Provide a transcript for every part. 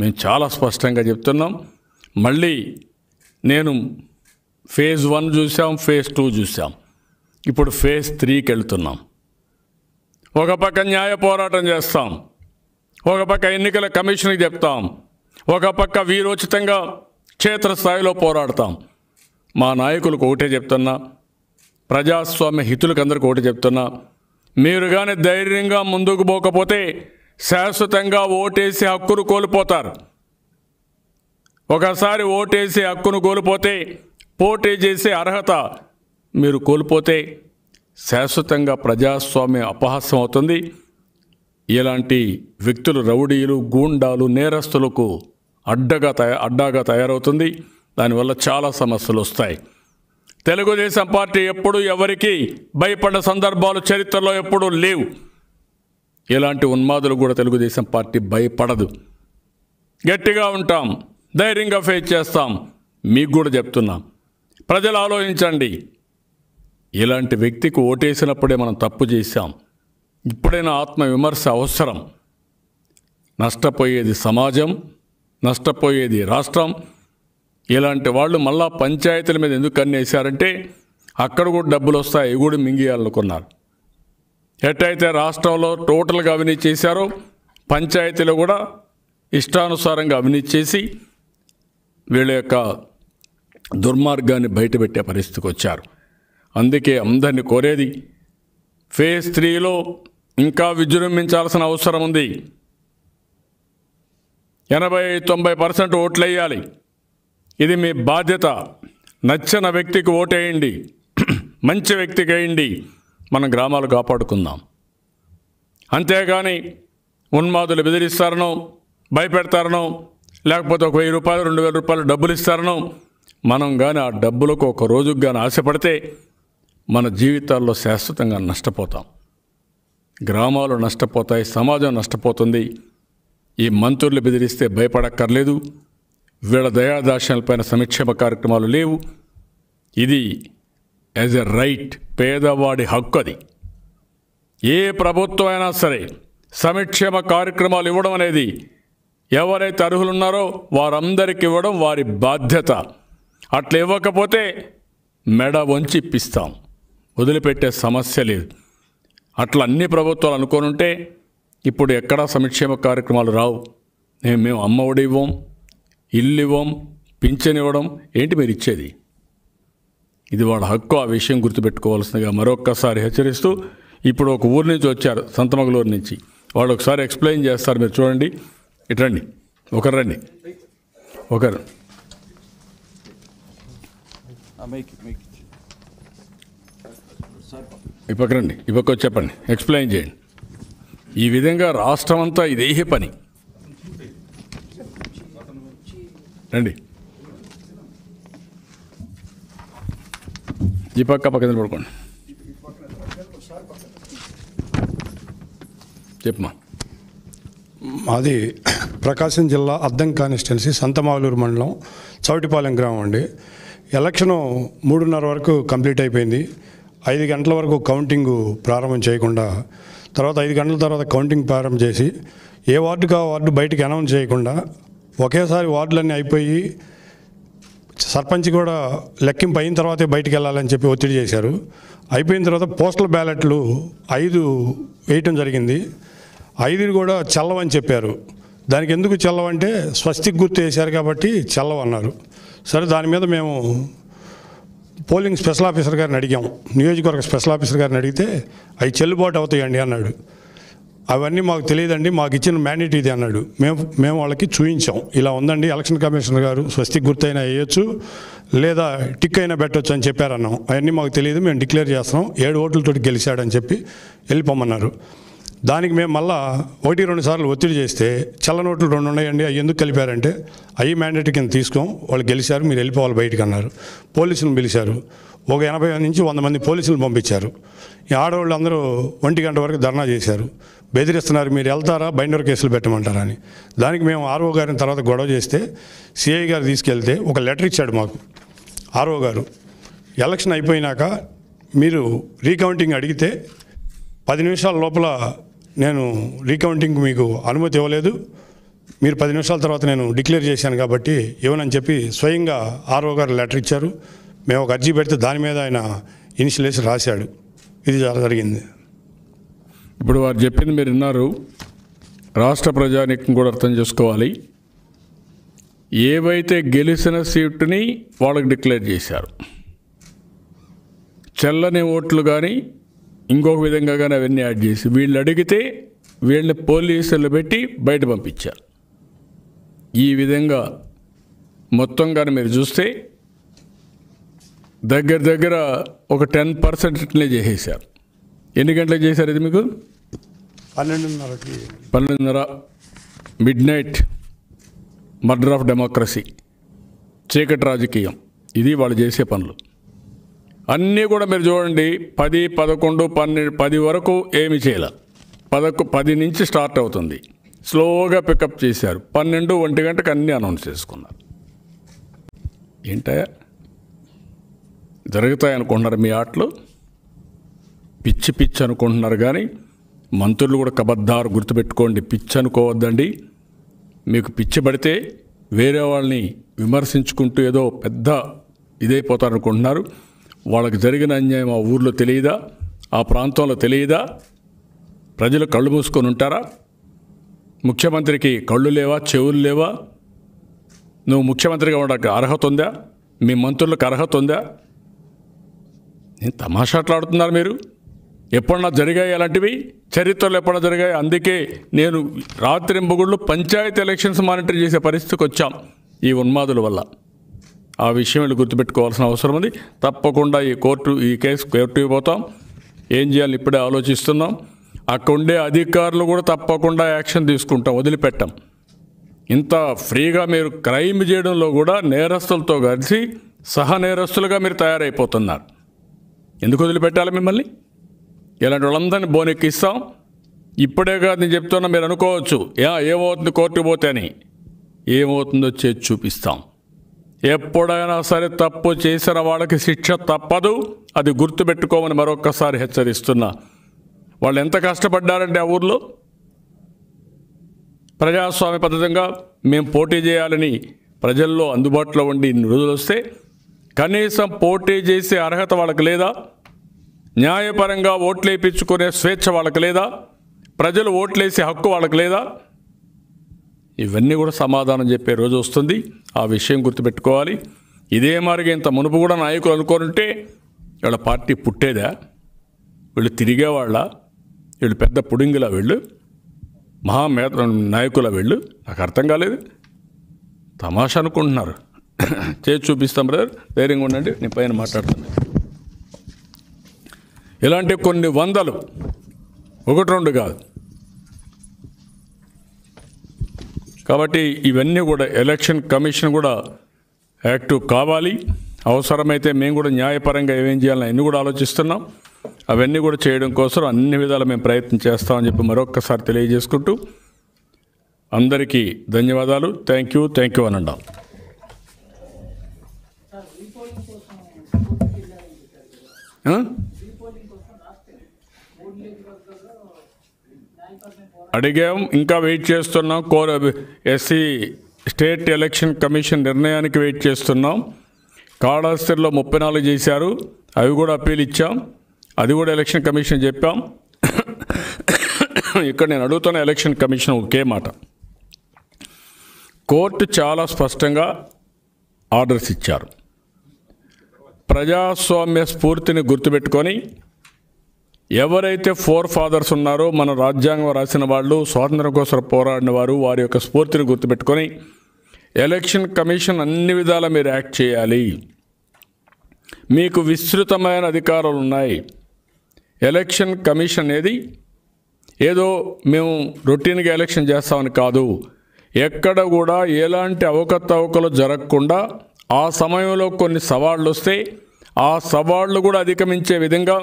మేము చాలా స్పష్టంగా చెప్తున్నాం మళ్ళీ నేను ఫేజ్ వన్ చూసాం ఫేజ్ టూ చూసాం ఇప్పుడు ఫేజ్ త్రీకి వెళ్తున్నాం ఒక పక్క న్యాయ పోరాటం చేస్తాం ఒక పక్క ఎన్నికల కమిషన్కి చెప్తాం ఒక పక్క వీరోచితంగా క్షేత్రస్థాయిలో పోరాడతాం మా నాయకులకు ఒకటే చెప్తున్నా ప్రజాస్వామ్య హితులకు అందరికి ఒకటి చెప్తున్నా మీరు కానీ ధైర్యంగా ముందుకు పోకపోతే శాశ్వతంగా ఓటేసి హక్కును కోల్పోతారు ఒకసారి ఓటేసి హక్కును కోల్పోతే పోటీ చేసే అర్హత మీరు కోల్పోతే శాశ్వతంగా ప్రజాస్వామ్యం అపహాస్యం అవుతుంది ఇలాంటి వ్యక్తులు రౌడీలు గూండాలు నేరస్తులకు అడ్డగా తయ అడ్డాగా తయారవుతుంది దానివల్ల చాలా సమస్యలు వస్తాయి తెలుగుదేశం పార్టీ ఎప్పుడు ఎవరికి భయపడ్డ సందర్భాలు చరిత్రలో ఎప్పుడూ లేవు ఇలాంటి ఉన్మాదులు కూడా తెలుగుదేశం పార్టీ భయపడదు గట్టిగా ఉంటాం ధైర్యంగా ఫేస్ చేస్తాం మీకు కూడా చెప్తున్నాం ప్రజలు ఆలోచించండి ఇలాంటి వ్యక్తికి ఓటేసినప్పుడే మనం తప్పు చేశాం ఇప్పుడైనా ఆత్మవిమర్శ అవసరం నష్టపోయేది సమాజం నష్టపోయేది రాష్ట్రం ఇలాంటి వాళ్ళు మళ్ళా పంచాయతీల మీద ఎందుకు కన్నేశారంటే అక్కడ కూడా డబ్బులు వస్తాయి కూడా మింగేయాలనుకున్నారు ఎట్టయితే రాష్ట్రంలో టోటల్గా అవినీతి చేశారో పంచాయతీలో కూడా ఇష్టానుసారంగా అవినీతి చేసి వీళ్ళ యొక్క దుర్మార్గాన్ని బయటపెట్టే పరిస్థితికి వచ్చారు అందుకే అందరినీ కోరేది ఫేజ్ త్రీలో ఇంకా విజృంభించాల్సిన అవసరం ఉంది ఎనభై తొంభై పర్సెంట్ ఓట్లేయాలి ఇది మీ బాధ్యత నచ్చిన వ్యక్తికి ఓటేయండి మంచి వ్యక్తికి వేయండి మన గ్రామాలు కాపాడుకుందాం అంతేగాని ఉన్మాదులు బెదిరిస్తారనో భయపెడతారనో లేకపోతే ఒక వెయ్యి రూపాయలు రెండు వేల రూపాయలు డబ్బులు ఇస్తారనో మనం కానీ ఆ డబ్బులకు ఒక రోజుకు కానీ ఆశపడితే మన జీవితాల్లో శాశ్వతంగా నష్టపోతాం గ్రామాలు నష్టపోతాయి సమాజం నష్టపోతుంది ఈ మంత్రులు బెదిరిస్తే భయపడక్కర్లేదు వీళ్ళ దయాదాక్షణలపైన సంక్షేమ కార్యక్రమాలు లేవు ఇది యాజ్ ఎ రైట్ పేదవాడి హక్కు అది ఏ ప్రభుత్వం అయినా సరే సంక్షేమ కార్యక్రమాలు ఇవ్వడం అనేది ఎవరైతే అర్హులున్నారో వారందరికి ఇవ్వడం వారి బాధ్యత అట్లా ఇవ్వకపోతే మెడ వంచి ఇప్పిస్తాం వదిలిపెట్టే సమస్య లేదు అట్లా అన్ని ప్రభుత్వాలు అనుకోనుంటే ఇప్పుడు ఎక్కడా సంక్షేమ కార్యక్రమాలు రావు మేము అమ్మ ఒడి ఇవ్వం ఇల్లు ఇవ్వం పింఛన్ ఇవ్వడం ఏంటి మీరు ఇచ్చేది ఇది వాళ్ళ హక్కు ఆ విషయం గుర్తుపెట్టుకోవాల్సిందిగా మరొక్కసారి హెచ్చరిస్తూ ఇప్పుడు ఒక ఊరి నుంచి వచ్చారు సంతమగలూరు నుంచి వాళ్ళు ఒకసారి ఎక్స్ప్లెయిన్ చేస్తారు మీరు చూడండి ఇటు రండి ఒకరు రండి ఒకరు ఈ రండి ఈ చెప్పండి ఎక్స్ప్లెయిన్ చేయండి ఈ విధంగా రాష్ట్రం అంతా ఇదే పని రండి ఈ పక్క పక్క నిలబడుకోండి చెప్పమా మాది ప్రకాశం జిల్లా అద్దం కానిస్టెన్సీ సంతమాలూరు మండలం చౌటిపాలెం గ్రామం అండి ఎలక్షను మూడున్నర వరకు కంప్లీట్ అయిపోయింది ఐదు గంటల వరకు కౌంటింగ్ ప్రారంభం చేయకుండా తర్వాత ఐదు గంటల తర్వాత కౌంటింగ్ ప్రారంభం చేసి ఏ వార్డుకు ఆ వార్డు బయటకు అనౌన్స్ చేయకుండా ఒకేసారి వార్డులన్నీ అయిపోయి సర్పంచ్ కూడా లెక్కింపు అయిన తర్వాతే బయటికి వెళ్ళాలని చెప్పి ఒత్తిడి చేశారు అయిపోయిన తర్వాత పోస్టల్ బ్యాలెట్లు ఐదు వేయటం జరిగింది ఐదు కూడా చల్లవని చెప్పారు దానికి ఎందుకు చల్లవంటే స్వస్తిక్ గుర్తు వేశారు కాబట్టి చల్లవన్నారు సరే దాని మీద మేము పోలింగ్ స్పెషల్ ఆఫీసర్ గారిని అడిగాం నియోజకవర్గ స్పెషల్ ఆఫీసర్ గారిని అడిగితే అవి చెల్లుబాటు అవుతాయండి అన్నాడు అవన్నీ మాకు తెలియదండి మాకు ఇచ్చిన మ్యాండేట్ ఇది అన్నాడు మేము మేము వాళ్ళకి చూయించాం ఇలా ఉందండి ఎలక్షన్ కమిషనర్ గారు స్వస్తి గుర్తైనా వేయొచ్చు లేదా టిక్ అయినా పెట్టవచ్చు అని చెప్పారన్నాం అవన్నీ మాకు తెలియదు మేము డిక్లేర్ చేస్తున్నాం ఏడు ఓట్లతోటి గెలిచాడని చెప్పి వెళ్ళిపోమన్నారు దానికి మేము మళ్ళా ఒకటి రెండు సార్లు ఒత్తిడి చేస్తే చల్ల నోట్లు రెండు ఉన్నాయండి అవి ఎందుకు కలిపారంటే అవి మ్యాండేట్ కింద తీసుకోం వాళ్ళు గెలిచారు మీరు వెళ్ళిపోవాలి బయటకు అన్నారు పోలీసులను పిలిచారు ఒక ఎనభై నుంచి వంద మంది పోలీసులు పంపించారు ఈ ఆడవాళ్ళు అందరూ ఒంటి గంట వరకు ధర్నా చేశారు బెదిరిస్తున్నారు మీరు వెళ్తారా బైండర్ కేసులు పెట్టమంటారని దానికి మేము ఆర్ఓ గారిని తర్వాత గొడవ చేస్తే సిఐ గారు తీసుకెళ్తే ఒక లెటర్ ఇచ్చాడు మాకు ఆర్ఓ గారు ఎలక్షన్ అయిపోయినాక మీరు రీకౌంటింగ్ అడిగితే పది నిమిషాల లోపల నేను రీకౌంటింగ్ మీకు అనుమతి ఇవ్వలేదు మీరు పది నిమిషాల తర్వాత నేను డిక్లేర్ చేశాను కాబట్టి ఇవ్వనని చెప్పి స్వయంగా ఆర్ఓ గారు లెటర్ ఇచ్చారు మేము ఒక అర్జీ పెడితే దాని మీద ఆయన ఇనిషియలేషన్ రాశాడు ఇది జరిగింది ఇప్పుడు వారు చెప్పింది మీరు విన్నారు రాష్ట్ర ప్రజానీకం కూడా అర్థం చేసుకోవాలి ఏవైతే గెలిచిన సీటుని వాళ్ళకి డిక్లేర్ చేశారు చెల్లని ఓట్లు కానీ ఇంకొక విధంగా కానీ అవన్నీ యాడ్ చేసి వీళ్ళు అడిగితే వీళ్ళని పోలీసులు పెట్టి బయట పంపించారు ఈ విధంగా మొత్తం కానీ మీరు చూస్తే దగ్గర దగ్గర ఒక టెన్ పర్సెంట్ ఇట్లే చేసేసారు ఎన్ని గంటలకు చేశారు ఇది మీకు పన్నెండున్నరకి పన్నెండున్నర midnight murder of democracy చీకటి రాజకీయం ఇది వాళ్ళు చేసే పనులు అన్నీ కూడా మీరు చూడండి పది పదకొండు పన్నెండు పది వరకు ఏమి చేయాల పదకు పది నుంచి స్టార్ట్ అవుతుంది స్లోగా పికప్ చేశారు పన్నెండు ఒంటి గంటకు అన్నీ అనౌన్స్ చేసుకున్నారు ఏంటయా జరుగుతాయనుకుంటున్నారు మీ ఆటలు పిచ్చి పిచ్చి అనుకుంటున్నారు కానీ మంత్రులు కూడా కబద్దారు గుర్తుపెట్టుకోండి పిచ్చి అనుకోవద్దండి మీకు పిచ్చి పడితే వేరే వాళ్ళని విమర్శించుకుంటూ ఏదో పెద్ద ఇదైపోతారనుకుంటున్నారు వాళ్ళకి జరిగిన అన్యాయం ఆ ఊర్లో తెలియదా ఆ ప్రాంతంలో తెలియదా ప్రజలు కళ్ళు మూసుకొని ఉంటారా ముఖ్యమంత్రికి కళ్ళు లేవా చెవులు లేవా నువ్వు ముఖ్యమంత్రిగా ఉండక అర్హత ఉందా మీ మంత్రులకు అర్హత ఉందా నేను తమాషాట్లాడుతున్నారు మీరు ఎప్పుడన్నా జరిగాయి అలాంటివి చరిత్రలో ఎప్పుడన్నా జరిగాయి అందుకే నేను రాత్రింబగుళ్ళు పంచాయతీ ఎలక్షన్స్ మానిటర్ చేసే పరిస్థితికి వచ్చాం ఈ ఉన్మాదుల వల్ల ఆ విషయం వీళ్ళు గుర్తుపెట్టుకోవాల్సిన అవసరం ఉంది తప్పకుండా ఈ కోర్టు ఈ కేసు కోర్టుకి పోతాం ఏం చేయాలి ఇప్పుడే ఆలోచిస్తున్నాం అక్కడ ఉండే అధికారులు కూడా తప్పకుండా యాక్షన్ తీసుకుంటాం వదిలిపెట్టాం ఇంత ఫ్రీగా మీరు క్రైమ్ చేయడంలో కూడా నేరస్తులతో కలిసి సహ నేరస్తులుగా మీరు తయారైపోతున్నారు ఎందుకు వదిలిపెట్టాలి మిమ్మల్ని ఇలాంటి వాళ్ళందరినీ బోనెక్కిస్తాం ఇప్పుడే కాదు నేను చెప్తున్నా మీరు అనుకోవచ్చు యా ఏమవుతుంది కోర్టు పోతే అని ఏమవుతుందో చేసి చూపిస్తాం ఎప్పుడైనా సరే తప్పు చేసిన వాళ్ళకి శిక్ష తప్పదు అది గుర్తుపెట్టుకోమని మరొక్కసారి హెచ్చరిస్తున్నా వాళ్ళు ఎంత కష్టపడ్డారంటే ఆ ఊర్లో ప్రజాస్వామ్య పద్ధతిగా మేము పోటీ చేయాలని ప్రజల్లో అందుబాటులో ఉండి ఇన్ని రోజులు వస్తే కనీసం పోటీ చేసే అర్హత వాళ్ళకి లేదా న్యాయపరంగా ఓట్లేపించుకునే స్వేచ్ఛ వాళ్ళకి లేదా ప్రజలు ఓట్లేసే హక్కు వాళ్ళకి లేదా ఇవన్నీ కూడా సమాధానం చెప్పే రోజు వస్తుంది ఆ విషయం గుర్తుపెట్టుకోవాలి ఇదే మరిగా ఇంత మునుపు కూడా నాయకులు అనుకోనుంటే వీళ్ళ పార్టీ పుట్టేదా వీళ్ళు తిరిగేవాళ్ళ వీళ్ళు పెద్ద పుడింగిలా వీళ్ళు మహామే నాయకుల వీళ్ళు నాకు అర్థం కాలేదు తమాషా అనుకుంటున్నారు చేసి చూపిస్తాం బ్రదర్ ధైర్యంగా ఉండండి నీ పైన మాట్లాడుతున్నాను ఇలాంటి కొన్ని వందలు ఒకటి రెండు కాదు కాబట్టి ఇవన్నీ కూడా ఎలక్షన్ కమిషన్ కూడా యాక్టివ్ కావాలి అవసరమైతే మేము కూడా న్యాయపరంగా ఏమేం చేయాలని అన్నీ కూడా ఆలోచిస్తున్నాం అవన్నీ కూడా చేయడం కోసం అన్ని విధాలు మేము ప్రయత్నం చేస్తామని చెప్పి మరొక్కసారి తెలియజేసుకుంటూ అందరికీ ధన్యవాదాలు థ్యాంక్ యూ థ్యాంక్ యూ అని అడిగాం ఇంకా వెయిట్ చేస్తున్నాం court SC state election commission నిర్ణయానికి వెయిట్ చేస్తున్నాం కాళహస్తిలో ముప్పై నాలుగు చేశారు అవి కూడా అప్పీల్ ఇచ్చాం అది కూడా ఎలక్షన్ కమిషన్ చెప్పాం ఇక్కడ నేను అడుగుతున్న ఎలక్షన్ కమిషన్ ఒకే మాట కోర్టు చాలా స్పష్టంగా ఆర్డర్స్ ఇచ్చారు ప్రజాస్వామ్య స్ఫూర్తిని గుర్తుపెట్టుకొని ఎవరైతే ఫోర్ ఫాదర్స్ ఉన్నారో మన రాజ్యాంగం రాసిన వాళ్ళు స్వాతంత్రం కోసం పోరాడిన వారు వారి యొక్క స్ఫూర్తిని గుర్తుపెట్టుకొని ఎలక్షన్ కమిషన్ అన్ని విధాలా మీరు యాక్ట్ చేయాలి మీకు విస్తృతమైన అధికారాలు ఉన్నాయి ఎలక్షన్ కమిషన్ అనేది ఏదో మేము రొటీన్గా ఎలక్షన్ చేస్తామని కాదు ఎక్కడ కూడా ఎలాంటి అవకతవకలు జరగకుండా ఆ సమయంలో కొన్ని సవాళ్ళు వస్తే ఆ సవాళ్ళు కూడా అధిగమించే విధంగా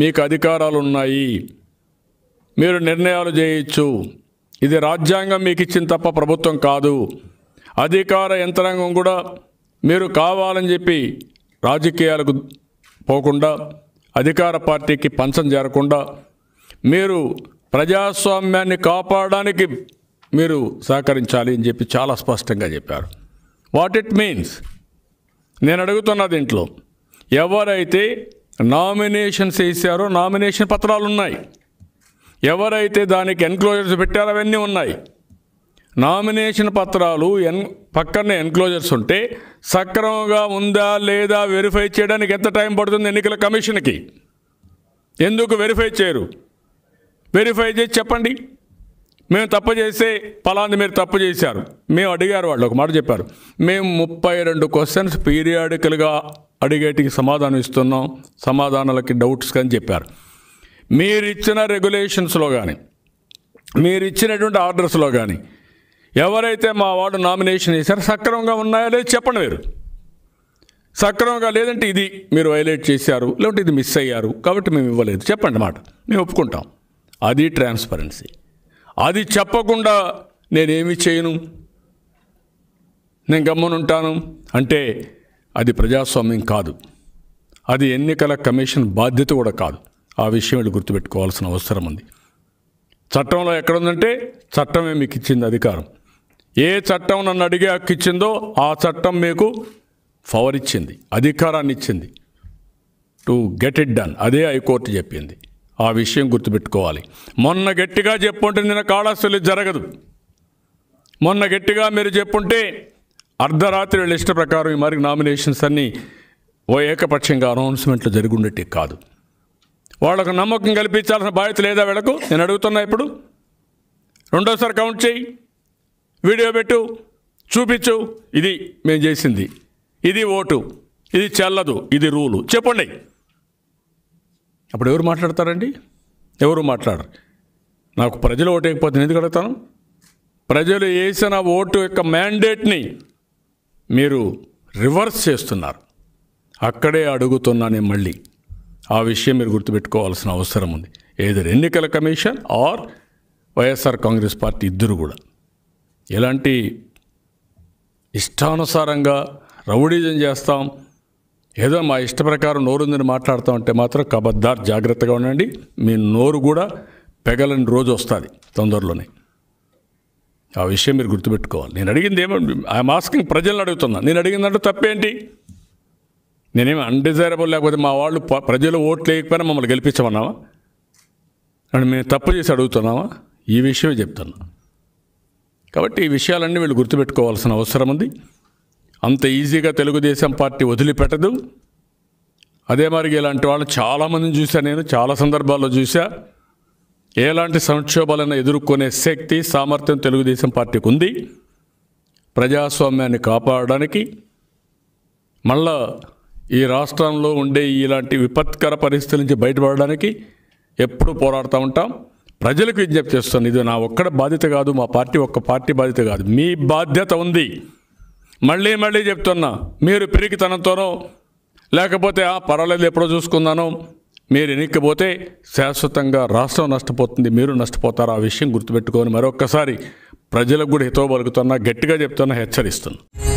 మీకు అధికారాలున్నాయి మీరు నిర్ణయాలు చేయొచ్చు ఇది రాజ్యాంగం మీకు ఇచ్చిన తప్ప ప్రభుత్వం కాదు అధికార యంత్రాంగం కూడా మీరు కావాలని చెప్పి రాజకీయాలకు పోకుండా అధికార పార్టీకి పంచం చేరకుండా మీరు ప్రజాస్వామ్యాన్ని కాపాడడానికి మీరు సహకరించాలి అని చెప్పి చాలా స్పష్టంగా చెప్పారు వాట్ ఇట్ మీన్స్ నేను అడుగుతున్న దీంట్లో ఎవరైతే నామినేషన్స్ వేసారో నామినేషన్ పత్రాలు ఉన్నాయి ఎవరైతే దానికి ఎన్క్లోజర్స్ పెట్టారో అవన్నీ ఉన్నాయి నామినేషన్ పత్రాలు ఎన్ పక్కనే ఎన్క్లోజర్స్ ఉంటే సక్రమంగా ఉందా లేదా వెరిఫై చేయడానికి ఎంత టైం పడుతుంది ఎన్నికల కమిషన్కి ఎందుకు వెరిఫై చేయరు వెరిఫై చేసి చెప్పండి మేము తప్పు చేస్తే ఫలాంది మీరు తప్పు చేశారు మేము అడిగారు వాళ్ళు ఒక మాట చెప్పారు మేము ముప్పై రెండు క్వశ్చన్స్ పీరియాడికల్గా అడిగేటికి సమాధానం ఇస్తున్నాం సమాధానాలకి డౌట్స్ కానీ చెప్పారు మీరు ఇచ్చిన రెగ్యులేషన్స్లో కానీ మీరు ఇచ్చినటువంటి ఆర్డర్స్లో కానీ ఎవరైతే మా వార్డు నామినేషన్ చేశారో సక్రమంగా ఉన్నాయా లేదు చెప్పండి మీరు సక్రమంగా లేదంటే ఇది మీరు వైలేట్ చేశారు లేదంటే ఇది మిస్ అయ్యారు కాబట్టి మేము ఇవ్వలేదు చెప్పండి మాట మేము ఒప్పుకుంటాం అది ట్రాన్స్పరెన్సీ అది చెప్పకుండా నేనేమి చేయను నేను గమ్మనుంటాను అంటే అది ప్రజాస్వామ్యం కాదు అది ఎన్నికల కమిషన్ బాధ్యత కూడా కాదు ఆ విషయం వీళ్ళు గుర్తుపెట్టుకోవాల్సిన అవసరం ఉంది చట్టంలో ఎక్కడుందంటే చట్టమే మీకు ఇచ్చింది అధికారం ఏ చట్టం నన్ను అడిగే హక్కు ఇచ్చిందో ఆ చట్టం మీకు పవర్ ఇచ్చింది అధికారాన్ని ఇచ్చింది టు గెట్ ఇట్ డన్ అదే హైకోర్టు చెప్పింది ఆ విషయం గుర్తుపెట్టుకోవాలి మొన్న గట్టిగా చెప్పుంటే నిన్న కాళాస్తులు జరగదు మొన్న గట్టిగా మీరు చెప్పుంటే అర్ధరాత్రి లిస్ట్ ప్రకారం ఈ మరి నామినేషన్స్ అన్నీ ఓ ఏకపక్షంగా అనౌన్స్మెంట్లు జరిగి కాదు వాళ్ళకు నమ్మకం కల్పించాల్సిన బాధ్యత లేదా వీళ్ళకు నేను అడుగుతున్నా ఇప్పుడు రెండోసారి కౌంట్ చేయి వీడియో పెట్టు చూపించు ఇది మేము చేసింది ఇది ఓటు ఇది చెల్లదు ఇది రూలు చెప్పండి అప్పుడు ఎవరు మాట్లాడతారండి ఎవరు మాట్లాడరు నాకు ప్రజలు ఓటు వేయకపోతే ఎందుకు అడుగుతాను ప్రజలు వేసిన ఓటు యొక్క మ్యాండేట్ని మీరు రివర్స్ చేస్తున్నారు అక్కడే అడుగుతున్నా నేను మళ్ళీ ఆ విషయం మీరు గుర్తుపెట్టుకోవాల్సిన అవసరం ఉంది ఏదో ఎన్నికల commission or YSR Congress party ఇద్దరు కూడా ఎలాంటి ఇష్టానుసారంగా రౌడీజం చేస్తాం ఏదో మా ఇష్ట ప్రకారం నోరు ఉందని మాట్లాడుతూ ఉంటే మాత్రం కబద్దార్ జాగ్రత్తగా ఉండండి మీ నోరు కూడా పెగలని రోజు వస్తుంది తొందరలోనే ఆ విషయం మీరు గుర్తుపెట్టుకోవాలి నేను అడిగింది ఏమో ఆ మాస్కింగ్ ప్రజలను అడుగుతున్నా నేను అడిగిందంటే తప్పేంటి నేనేమి అన్డిజైరబుల్ లేకపోతే మా వాళ్ళు ప్రజలు ఓట్లు వేయకపోయినా మమ్మల్ని గెలిపించమన్నావా అండ్ మేము తప్పు చేసి అడుగుతున్నావా ఈ విషయమే చెప్తున్నా కాబట్టి ఈ విషయాలన్నీ వీళ్ళు గుర్తుపెట్టుకోవాల్సిన అవసరం ఉంది అంత ఈజీగా తెలుగుదేశం పార్టీ వదిలిపెట్టదు అదే మరి ఇలాంటి వాళ్ళు చాలామంది చూశాను నేను చాలా సందర్భాల్లో చూసా ఎలాంటి సంక్షోభాలను ఎదుర్కొనే శక్తి సామర్థ్యం తెలుగుదేశం పార్టీకి ఉంది ప్రజాస్వామ్యాన్ని కాపాడడానికి మళ్ళా ఈ రాష్ట్రంలో ఉండే ఇలాంటి విపత్కర పరిస్థితుల నుంచి బయటపడడానికి ఎప్పుడూ పోరాడుతూ ఉంటాం ప్రజలకు విజ్ఞప్తి చేస్తాను ఇది నా ఒక్కడ బాధ్యత కాదు మా పార్టీ ఒక్క పార్టీ బాధ్యత కాదు మీ బాధ్యత ఉంది మళ్ళీ మళ్ళీ చెప్తున్నా మీరు పిరికితనంతోనో లేకపోతే ఆ పర్వాలేదు ఎప్పుడో చూసుకున్నాను మీరు ఎనిక్కిపోతే శాశ్వతంగా రాష్ట్రం నష్టపోతుంది మీరు నష్టపోతారు ఆ విషయం గుర్తుపెట్టుకొని మరొక్కసారి ప్రజలకు కూడా హితవ పలుకుతున్నా గట్టిగా చెప్తున్నా హెచ్చరిస్తున్నా